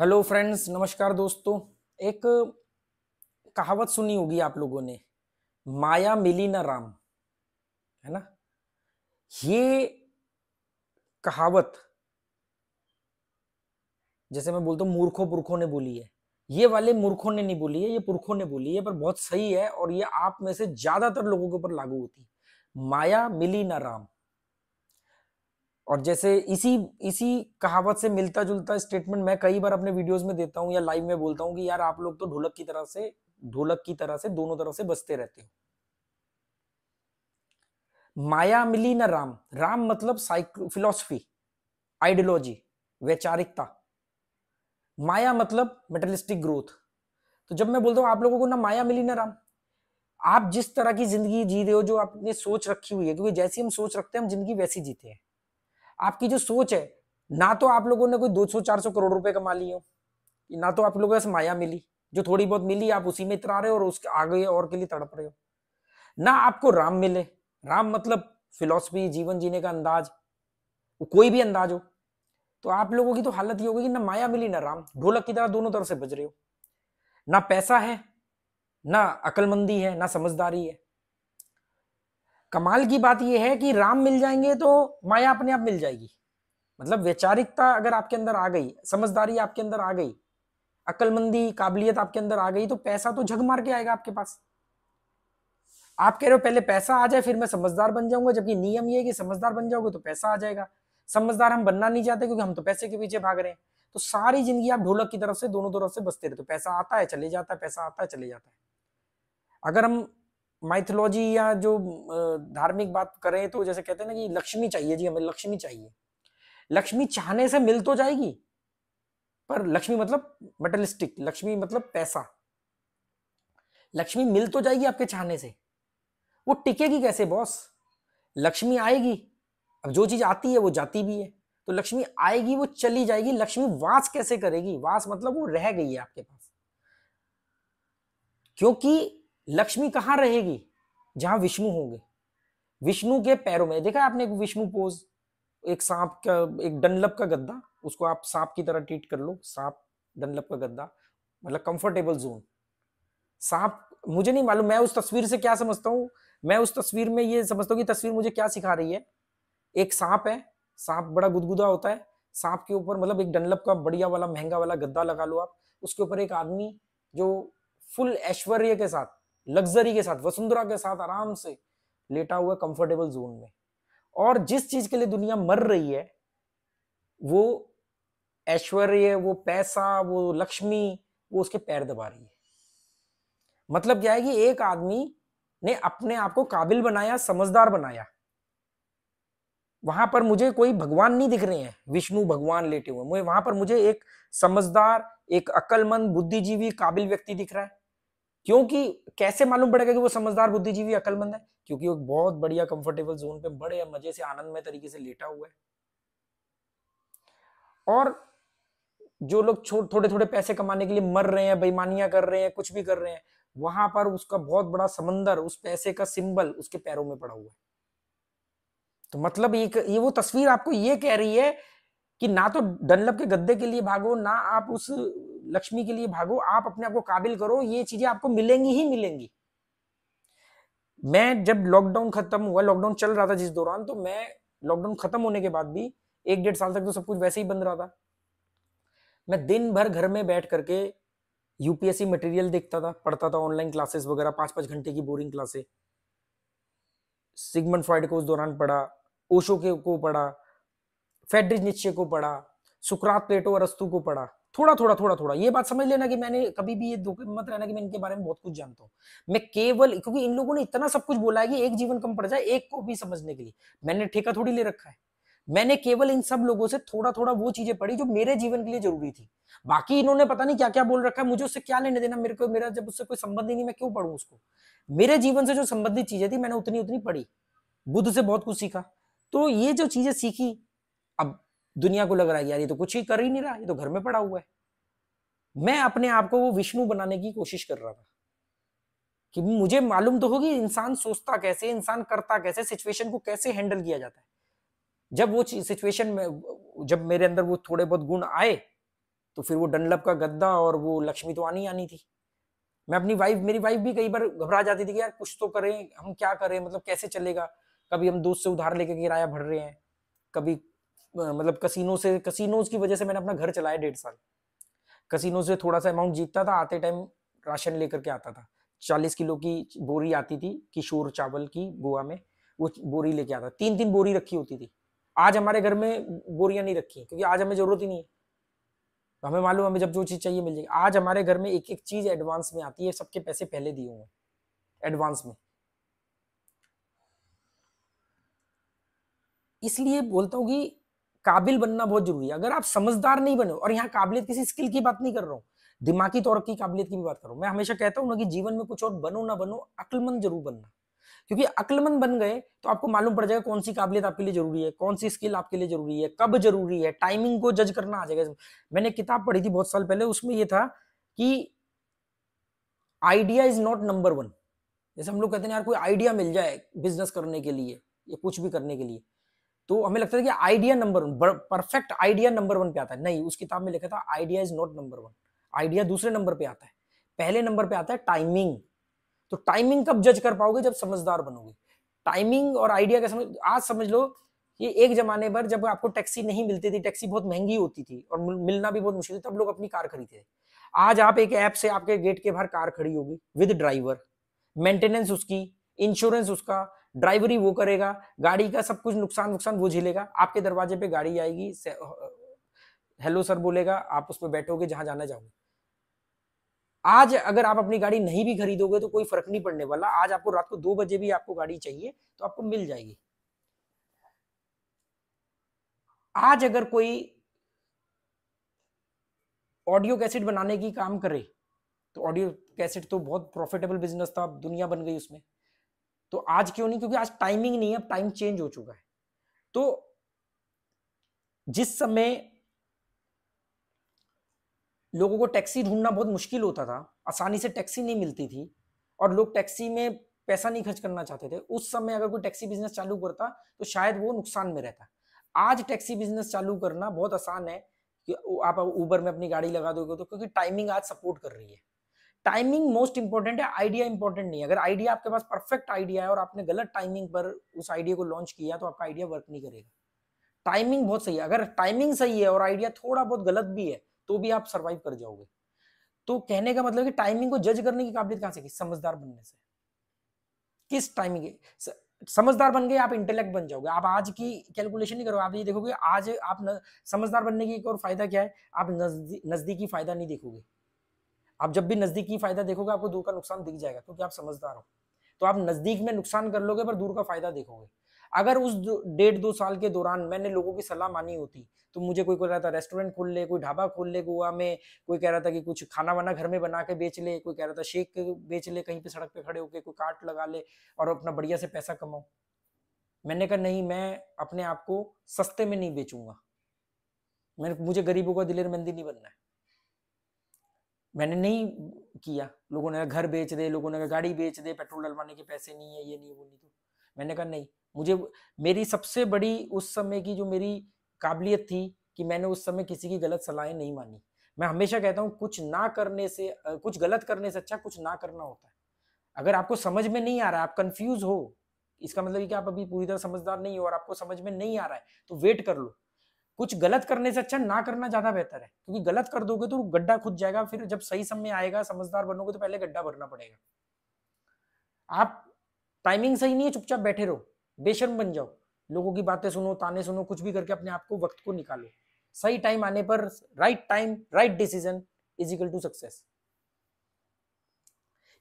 hello friends नमस्कार दोस्तों एक कहावत सुनी होगी आप लोगों ने माया मिली ना राम है ना ये कहावत जैसे मैं बोलता हूँ मूर्खों पुरखों ने बोली है ये वाले मूर्खों ने नहीं बोली है ये पुरखों ने बोली है पर बहुत सही है और ये आप में से ज्यादातर लोगों के ऊपर लागू होती है माया मिली ना राम और जैसे इसी इसी कहावत से मिलता जुलता स्टेटमेंट मैं कई बार अपने वीडियोस में देता हूँ या लाइव में बोलता हूँ कि यार आप लोग तो ढोलक की तरह से ढोलक की तरह से दोनों तरफ से बसते रहते हो माया मिली ना राम राम मतलब फिलोसफी आइडियोलॉजी वैचारिकता माया मतलब मेटलिस्टिक ग्रोथ तो जब मैं बोलता हूँ आप लोगों को ना माया मिली ना राम आप जिस तरह की जिंदगी जी रहे हो जो आपने सोच रखी हुई है क्योंकि जैसी हम सोच रखते हैं हम जिंदगी वैसी जीते हैं आपकी जो सोच है ना तो आप लोगों ने कोई 200-400 करोड़ रुपए कमा लिए हो ना तो आप लोगों को माया मिली जो थोड़ी बहुत मिली आप उसी में इतरा रहे हो और उसके आगे और के लिए तड़प रहे हो ना आपको राम मिले राम मतलब फिलॉसफी जीवन जीने का अंदाज कोई भी अंदाज हो तो आप लोगों की तो हालत ये होगी कि ना माया मिली ना राम ढोलक की तरह दोनों तरफ से बज रहे हो ना पैसा है ना अकलमंदी है ना समझदारी है कमाल की बात यह है कि राम मिल जाएंगे तो माया अपने आप मिल जाएगी मतलब वैचारिकता अगर आपके अंदर आ गई समझदारी आपके अंदर आ गई अक्लमंदी काबिलियत आपके अंदर आ गई तो पैसा तो झग मार के आएगा आपके पास आप कह रहे हो पहले पैसा आ जाए फिर मैं समझदार बन जाऊंगा जबकि नियम ये है कि समझदार बन जाओगे तो पैसा आ जाएगा समझदार हम बनना नहीं चाहते क्योंकि हम तो पैसे के पीछे भाग रहे हैं तो सारी जिंदगी आप ढोलक की तरफ से दोनों तरफ से बसते रहे तो पैसा आता है चले जाता है पैसा आता है चले जाता है अगर हम माइथोलॉजी या जो धार्मिक बात करें तो जैसे कहते हैं ना कि लक्ष्मी चाहिए जी हमें लक्ष्मी चाहिए लक्ष्मी चाहने से मिल तो जाएगी पर लक्ष्मी मतलब मेटलिस्टिक लक्ष्मी मतलब पैसा लक्ष्मी मिल तो जाएगी आपके चाहने से वो टिकेगी कैसे बॉस लक्ष्मी आएगी अब जो चीज आती है वो जाती भी है तो लक्ष्मी आएगी वो चली जाएगी लक्ष्मी वास कैसे करेगी वास मतलब वो रह गई है आपके पास क्योंकि लक्ष्मी कहाँ रहेगी जहां विष्णु होंगे विष्णु के पैरों में देखा आपने एक विष्णु पोज एक सांप का एक डनलप का गद्दा उसको आप सांप की तरह ट्रीट कर लो सांप डनलप का गद्दा मतलब कंफर्टेबल जोन सांप मुझे नहीं मालूम मैं उस तस्वीर से क्या समझता हूँ मैं उस तस्वीर में ये समझता हूँ कि तस्वीर मुझे क्या सिखा रही है एक सांप है सांप बड़ा गुदगुदा होता है सांप के ऊपर मतलब एक डनलप का बढ़िया वाला महंगा वाला गद्दा लगा लो आप उसके ऊपर एक आदमी जो फुल ऐश्वर्य के साथ लग्जरी के साथ वसुंधरा के साथ आराम से लेटा हुआ कंफर्टेबल जोन में और जिस चीज के लिए दुनिया मर रही है वो ऐश्वर्य वो पैसा वो लक्ष्मी वो उसके पैर दबा रही है मतलब क्या है कि एक आदमी ने अपने आप को काबिल बनाया समझदार बनाया वहां पर मुझे कोई भगवान नहीं दिख रहे हैं विष्णु भगवान लेटे हुए वहां पर मुझे एक समझदार एक अक्लमंद बुद्धिजीवी काबिल व्यक्ति दिख रहा है क्योंकि कैसे मालूम पड़ेगा कि वो समझदार बुद्धिजीवी अकलमंद है क्योंकि वो बहुत बढ़िया कंफर्टेबल जोन पे बड़े मजे से आनंदमय तरीके से लेटा हुआ है और जो लोग थोड़े थोड़े पैसे कमाने के लिए मर रहे हैं बेईमानियां कर रहे हैं कुछ भी कर रहे हैं वहां पर उसका बहुत बड़ा समंदर उस पैसे का सिंबल उसके पैरों में पड़ा हुआ है तो मतलब ये ये वो तस्वीर आपको ये कह रही है कि ना तो डनलप के गद्दे के लिए भागो ना आप उस लक्ष्मी के लिए भागो आप अपने आप को काबिल करो ये चीजें आपको मिलेंगी ही मिलेंगी मैं जब लॉकडाउन खत्म हुआ लॉकडाउन चल रहा था जिस दौरान तो मैं लॉकडाउन खत्म होने के बाद भी एक डेढ़ साल तक तो सब कुछ वैसे ही बंद रहा था मैं दिन भर घर में बैठ करके यूपीएससी मटेरियल देखता था पढ़ता था ऑनलाइन क्लासेस वगैरह पांच पांच घंटे की बोरिंग क्लासेस सिगमंड फ्रॉइड को उस दौरान पढ़ा ओशो के को पढ़ा फेड्रिज निश्चय को पढ़ा सुकरात प्लेटो और अस्तु को पढ़ा थोड़ा थोड़ा थोड़ा थोड़ा ये बात समझ लेना कि मैंने कभी भी ये मत रहना कि मैं इनके बारे में बहुत कुछ जानता हूँ मैं केवल क्योंकि इन लोगों ने इतना सब कुछ बोला है कि एक जीवन कम पड़ जाए एक को भी समझने के लिए मैंने ठेका थोड़ी ले रखा है मैंने केवल इन सब लोगों से थोड़ा थोड़ा वो चीजें पढ़ी जो मेरे जीवन के लिए जरूरी थी बाकी इन्होंने पता नहीं क्या क्या बोल रखा है मुझे उससे क्या लेने देना मेरे को मेरा जब उससे कोई संबंध ही नहीं मैं क्यों पढ़ू उसको मेरे जीवन से जो संबंधित चीजें थी मैंने उतनी उतनी पढ़ी बुद्ध से बहुत कुछ सीखा तो ये जो चीजें सीखी अब दुनिया को लग रहा है यार ये तो कुछ ही कर ही नहीं रहा ये तो घर में पड़ा हुआ है मैं अपने आप को वो विष्णु बनाने की कोशिश कर रहा था कि मुझे मालूम तो होगी इंसान सोचता कैसे इंसान करता कैसे सिचुएशन को कैसे हैंडल किया जाता है जब वो सिचुएशन में जब मेरे अंदर वो थोड़े बहुत गुण आए तो फिर वो डंडलप का गद्दा और वो लक्ष्मी तो आनी आनी थी मैं अपनी वाइफ मेरी वाइफ भी कई बार घबरा जाती थी कि यार कुछ तो करें हम क्या करें मतलब कैसे चलेगा कभी हम दोस्त से उधार लेके किराया भर रहे हैं कभी मतलब कसिनो से कसिनोज की वजह से मैंने अपना घर चलाया डेढ़ साल कसिनो से थोड़ा सा अमाउंट जीतता था आते टाइम राशन लेकर के आता था चालीस किलो की बोरी आती थी किशोर चावल की गोवा में वो बोरी लेके आता तीन तीन बोरी रखी होती थी आज हमारे घर में बोरियां नहीं रखी क्योंकि आज हमें जरूरत ही नहीं है तो हमें मालूम हमें जब जो चीज़ चाहिए मिल जाएगी आज हमारे घर में एक एक चीज़ एडवांस में आती है सबके पैसे पहले दिए हुए एडवांस में इसलिए बोलता हूँ कि काबिल बनना बहुत जरूरी है अगर आप समझदार नहीं बने और यहाँ काबिलियत किसी स्किल की बात नहीं कर रहा हूँ दिमागी तौर की काबिलियत की भी बात कर रहा हूँ मैं हमेशा कहता हूँ ना कि जीवन में कुछ और बनो ना बनो अक्लमंद जरूर बनना क्योंकि अक्लमंद बन गए तो आपको मालूम पड़ जाएगा कौन सी काबिलियत आपके लिए जरूरी है कौन सी स्किल आपके लिए जरूरी है कब जरूरी है टाइमिंग को जज करना आ जाएगा मैंने किताब पढ़ी थी बहुत साल पहले उसमें यह था कि idea is not number one जैसे हम लोग कहते हैं यार कोई आइडिया मिल जाए बिजनेस करने के लिए या कुछ भी करने के लिए तो हमें लगता था कि idea number one perfect idea number one पे आता है नहीं उस किताब में लिखा था idea is not number one idea दूसरे नंबर पे आता है पहले नंबर पे आता है टाइमिंग तो टाइमिंग कब जज कर पाओगे जब समझदार बनोगे टाइमिंग और आइडिया का समझ आज समझ लो कि एक जमाने पर जब आपको टैक्सी नहीं मिलती थी टैक्सी बहुत महंगी होती थी और मिलना भी बहुत मुश्किल था तब लोग अपनी कार खरीदते थे आज आप एक ऐप से आपके गेट के बाहर कार खड़ी होगी विद ड्राइवर मेंटेनेंस उसकी इंश्योरेंस उसका ड्राइवरी वो करेगा गाड़ी का सब कुछ नुकसान नुकसान वो झेलेगा आपके दरवाजे पे गाड़ी आएगी हेलो सर बोलेगा आप उस पर बैठोगे जहां जाना चाहोगे आज अगर आप अपनी गाड़ी नहीं भी खरीदोगे तो कोई फर्क नहीं पड़ने वाला आज आपको रात को दो बजे भी आपको गाड़ी चाहिए तो आपको मिल जाएगी आज अगर कोई ऑडियो कैसेट बनाने की काम करे तो ऑडियो कैसेट तो बहुत प्रॉफिटेबल बिजनेस था दुनिया बन गई उसमें तो आज क्यों नहीं क्योंकि आज टाइमिंग नहीं है टाइम चेंज हो चुका है तो जिस समय लोगों को टैक्सी ढूंढना बहुत मुश्किल होता था आसानी से टैक्सी नहीं मिलती थी और लोग टैक्सी में पैसा नहीं खर्च करना चाहते थे उस समय अगर कोई टैक्सी बिजनेस चालू करता तो शायद वो नुकसान में रहता आज टैक्सी बिजनेस चालू करना बहुत आसान है कि आप ऊबर में अपनी गाड़ी लगा दोगे तो क्योंकि टाइमिंग आज सपोर्ट कर रही है टाइमिंग मोस्ट इंपॉर्टेंट है आइडिया इंपॉर्टेंट नहीं है अगर आइडिया आपके पास परफेक्ट आइडिया है और आपने गलत टाइमिंग पर उस आइडिया को लॉन्च किया तो आपका आइडिया वर्क नहीं करेगा टाइमिंग बहुत सही है अगर टाइमिंग सही है और आइडिया थोड़ा बहुत गलत भी है तो भी आप सर्वाइव कर जाओगे तो कहने का मतलब कि टाइमिंग को जज करने की काबिलियत कहां से की समझदार बनने से किस टाइमिंग समझदार बन गए आप इंटेलेक्ट बन जाओगे आप आज की कैलकुलेशन नहीं करोगे आप ये देखोगे आज आप न, समझदार बनने की एक और फायदा क्या है आप नजदीकी फायदा नहीं देखोगे आप जब भी नजदीकी फायदा देखोगे आपको दूर का नुकसान दिख जाएगा क्योंकि आप समझदार हो तो आप नजदीक में नुकसान कर लोगे पर दूर का फायदा देखोगे अगर उस डेढ़ दो साल के दौरान मैंने लोगों की सलाह मानी होती तो मुझे कोई कह रहा था रेस्टोरेंट खोल ले कोई ढाबा खोल ले गोवा में कोई कह रहा था कि कुछ खाना वाना घर में बना के बेच ले कोई कह रहा था शेक बेच ले कहीं पे सड़क पे खड़े होके कोई काट लगा ले और अपना बढ़िया से पैसा कमाओ मैंने कहा नहीं मैं अपने आप को सस्ते में नहीं बेचूंगा मैं मुझे गरीबों का दिलेर मंदी नहीं बनना है मैंने नहीं किया लोगों ने घर बेच दे लोगों ने गाड़ी बेच दे पेट्रोल डलवाने के पैसे नहीं है ये नहीं वो नहीं तो मैंने कहा नहीं मुझे मेरी सबसे बड़ी उस समय की जो मेरी काबिलियत थी कि मैंने उस समय किसी की गलत सलाहें नहीं मानी मैं हमेशा कहता हूँ कुछ ना करने से कुछ गलत करने से अच्छा कुछ ना करना होता है अगर आपको समझ में नहीं आ रहा है आप कंफ्यूज हो इसका मतलब कि आप अभी पूरी तरह समझदार नहीं हो और आपको समझ में नहीं आ रहा है तो वेट कर लो कुछ गलत करने से अच्छा ना करना ज्यादा बेहतर है क्योंकि गलत कर दोगे तो गड्ढा खुद जाएगा फिर जब सही समय आएगा समझदार बनोगे तो पहले गड्ढा भरना पड़ेगा आप टाइमिंग सही नहीं है चुपचाप बैठे रहो बेशर्म बन जाओ लोगों की बातें सुनो ताने सुनो कुछ भी करके अपने आप को वक्त को निकालो सही टाइम आने पर right time right decision is equal to success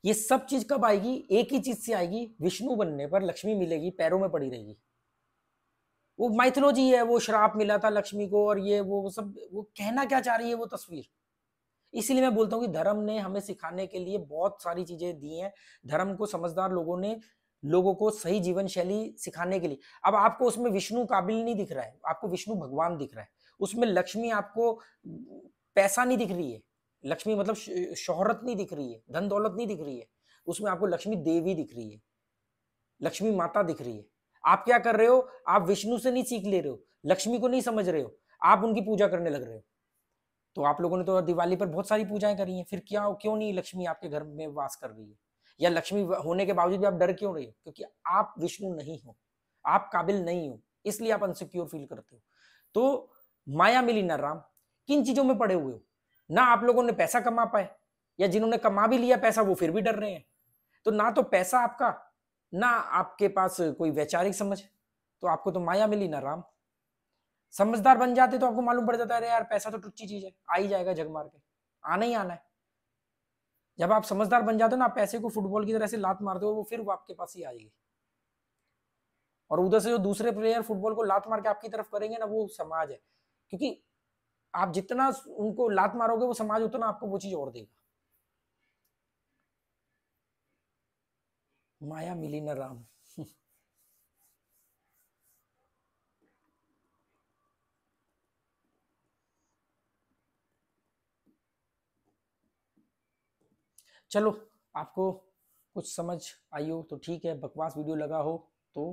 ये सब चीज कब आएगी एक ही चीज से आएगी विष्णु बनने पर लक्ष्मी मिलेगी पैरों में पड़ी रहेगी वो माइथोलॉजी है वो शराब मिला था लक्ष्मी को और ये वो सब वो कहना क्या चाह रही है वो तस्वीर इसीलिए मैं बोलता हूँ कि धर्म ने हमें सिखाने के लिए बहुत सारी चीजें दी हैं धर्म को समझदार लोगों ने लोगों को सही जीवन शैली सिखाने के लिए अब आपको उसमें विष्णु काबिल नहीं दिख रहा है आपको विष्णु भगवान दिख रहा है उसमें लक्ष्मी आपको पैसा नहीं दिख रही है लक्ष्मी मतलब शोहरत नहीं दिख रही है धन दौलत नहीं दिख रही है उसमें आपको लक्ष्मी देवी दिख रही है लक्ष्मी माता दिख रही है आप क्या कर रहे हो आप विष्णु से नहीं सीख ले रहे हो लक्ष्मी को नहीं समझ रहे हो आप उनकी पूजा करने लग रहे हो तो आप लोगों ने तो दिवाली पर बहुत सारी पूजाएं करी हैं फिर क्या क्यों नहीं लक्ष्मी आपके घर में वास कर रही है या लक्ष्मी होने के बावजूद भी आप डर क्यों रहे हो क्योंकि आप विष्णु नहीं हो आप काबिल नहीं हो इसलिए आप अनसिक्योर फील करते हो तो माया मिली ना राम किन चीजों में पड़े हुए हो ना आप लोगों ने पैसा कमा पाए या जिन्होंने कमा भी लिया पैसा वो फिर भी डर रहे हैं तो ना तो पैसा आपका ना आपके पास कोई वैचारिक समझ तो आपको तो माया मिली ना राम समझदार बन जाते तो आपको मालूम पड़ जाता है यार पैसा तो टुच्ची चीज है आ ही जाएगा जग मार के आना ही आना है जब आप समझदार बन जाते हो ना आप पैसे को फुटबॉल की तरह से लात मारते हो वो फिर वो आपके पास ही आएगी और उधर से जो दूसरे प्लेयर फुटबॉल को लात मार के आपकी तरफ करेंगे ना वो समाज है क्योंकि आप जितना उनको लात मारोगे वो समाज उतना आपको वो चीज और देगा माया मिली न राम चलो आपको कुछ समझ आई हो तो ठीक है बकवास वीडियो लगा हो तो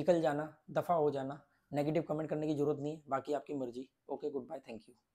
निकल जाना दफ़ा हो जाना नेगेटिव कमेंट करने की ज़रूरत नहीं है बाकी आपकी मर्जी okay good bye thank you